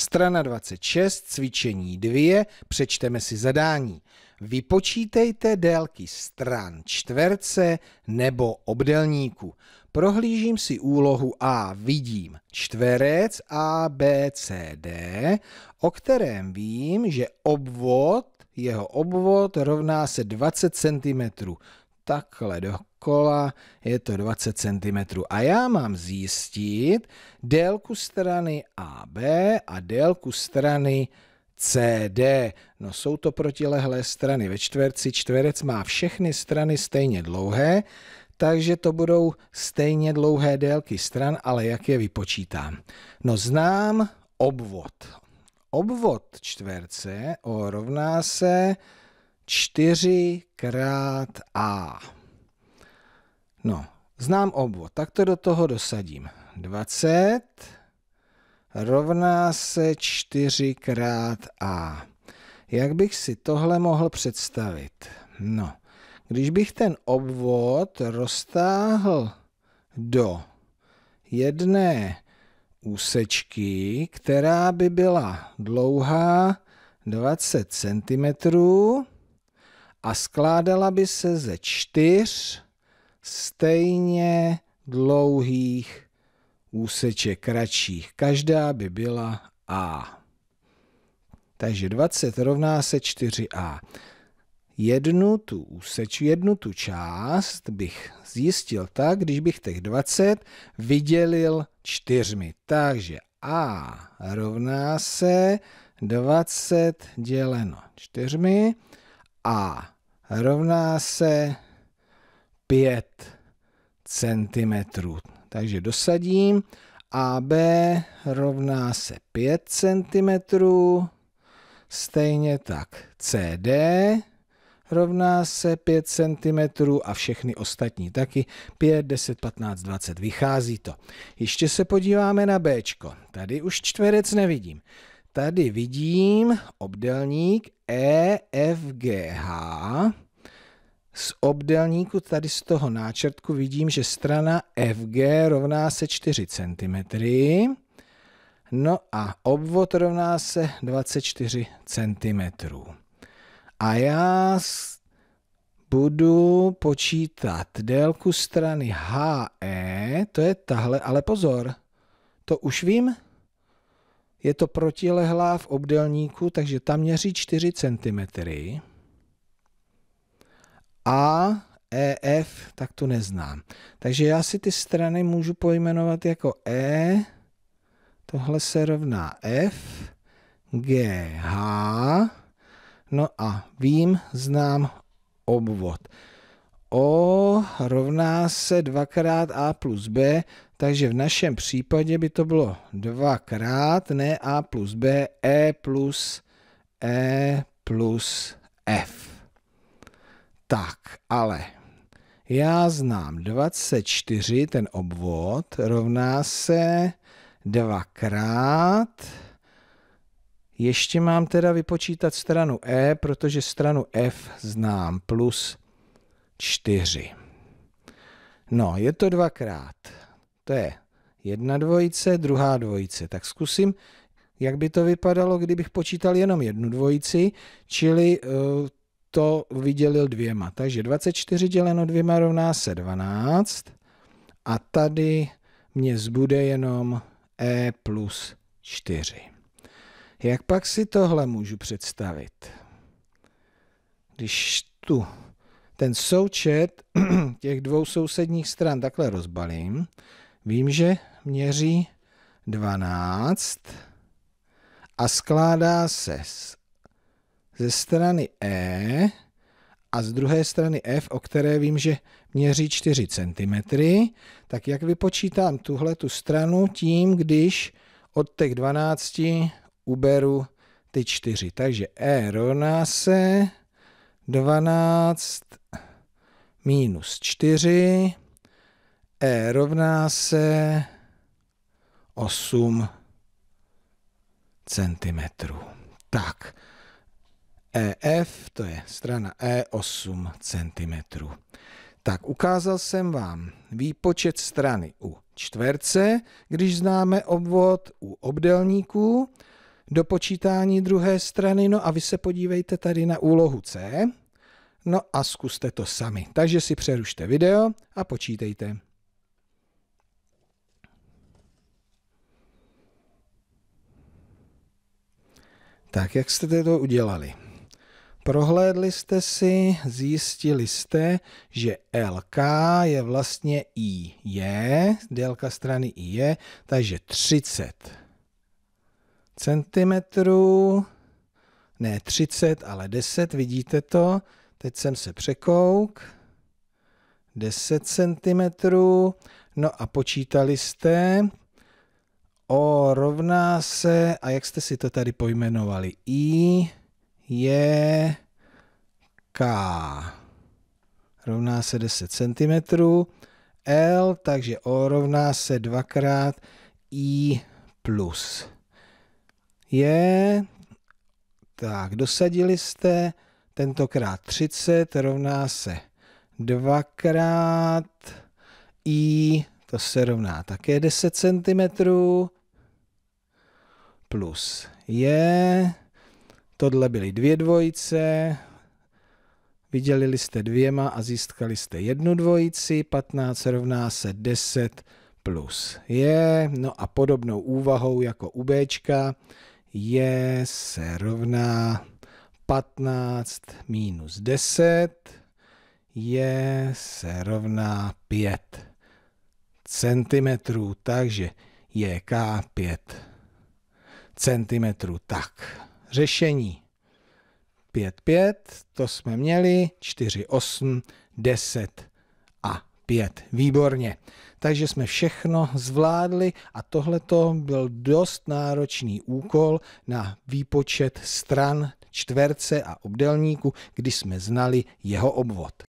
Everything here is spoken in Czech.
Strana 26, cvičení 2, přečteme si zadání. Vypočítejte délky stran čtverce nebo obdelníku. Prohlížím si úlohu A, vidím čtverec A, B, C, D, o kterém vím, že obvod, jeho obvod rovná se 20 cm. Takhle do kola je to 20 cm a já mám zjistit délku strany AB a délku strany CD. No jsou to protilehlé strany ve čtverci. Čtverec má všechny strany stejně dlouhé, takže to budou stejně dlouhé délky stran, ale jak je vypočítám? No znám obvod. Obvod čtverce O rovná se 4 krát A. No, znám obvod, tak to do toho dosadím. 20 rovná se 4 krát A. Jak bych si tohle mohl představit? No, když bych ten obvod roztáhl do jedné úsečky, která by byla dlouhá 20 cm a skládala by se ze čtyř stejně dlouhých úseček kratších. Každá by byla A. Takže 20 rovná se 4A. Jednu tu úseč, jednu tu část bych zjistil tak, když bych těch 20 vydělil čtyřmi. Takže A rovná se 20 děleno čtyřmi. A rovná se 5 cm. Takže dosadím. AB rovná se 5 cm. Stejně tak CD rovná se 5 cm a všechny ostatní taky 5, 10, 15, 20, vychází to. Ještě se podíváme na B. Tady už čtverec nevidím. Tady vidím obdelník EFGH. F, G, H. Z obdelníku tady z toho náčrtku vidím, že strana FG rovná se 4 cm. No a obvod rovná se 24 cm. A já budu počítat délku strany HE, to je tahle, ale pozor, to už vím, je to protilehlá v obdelníku, takže tam měří 4 cm. A E, F tak tu neznám. Takže já si ty strany můžu pojmenovat jako E, tohle se rovná F, G, H, no a vím, znám obvod. O rovná se dvakrát A plus B, takže v našem případě by to bylo dvakrát ne A plus B, E plus E plus F. Tak, ale já znám 24, ten obvod, rovná se dvakrát. Ještě mám teda vypočítat stranu E, protože stranu F znám, plus 4. No, je to dvakrát. To je jedna dvojice, druhá dvojice. Tak zkusím, jak by to vypadalo, kdybych počítal jenom jednu dvojici, čili eh, to vydělil dvěma. Takže 24 děleno dvěma rovná se 12 a tady mě zbude jenom e plus 4. Jak pak si tohle můžu představit? Když tu ten součet těch dvou sousedních stran takhle rozbalím, vím, že měří 12 a skládá se z ze strany E a z druhé strany F, o které vím, že měří 4 cm, tak jak vypočítám tuhle tu stranu tím, když od těch 12 uberu ty 4. Takže E rovná se 12 minus 4, E rovná se 8 cm. Tak. EF, to je strana E, 8 cm. Tak, ukázal jsem vám výpočet strany u čtverce, když známe obvod u obdelníků, dopočítání druhé strany, no a vy se podívejte tady na úlohu C, no a zkuste to sami. Takže si přerušte video a počítejte. Tak, jak jste to udělali? Prohlédli jste si, zjistili jste, že LK je vlastně IJ, délka strany IJ, takže 30 centimetrů, ne 30, ale 10, vidíte to, teď jsem se překouk, 10 centimetrů, no a počítali jste, O rovná se, a jak jste si to tady pojmenovali, I je K rovná se 10 cm, L, takže O rovná se dvakrát I plus. Je, tak dosadili jste, tentokrát 30 rovná se dvakrát I, to se rovná také 10 cm, plus je, Tohle byly dvě dvojice, vydělili jste dvěma a získali jste jednu dvojici, 15 rovná se 10 plus je, no a podobnou úvahou jako u B, je se rovná 15 minus 10 je se rovná 5 centimetrů, takže je K 5 centimetrů. Tak řešení. 5, 5, to jsme měli, 4, 8, 10 a 5. Výborně. Takže jsme všechno zvládli a tohleto byl dost náročný úkol na výpočet stran čtverce a obdelníku, kdy jsme znali jeho obvod.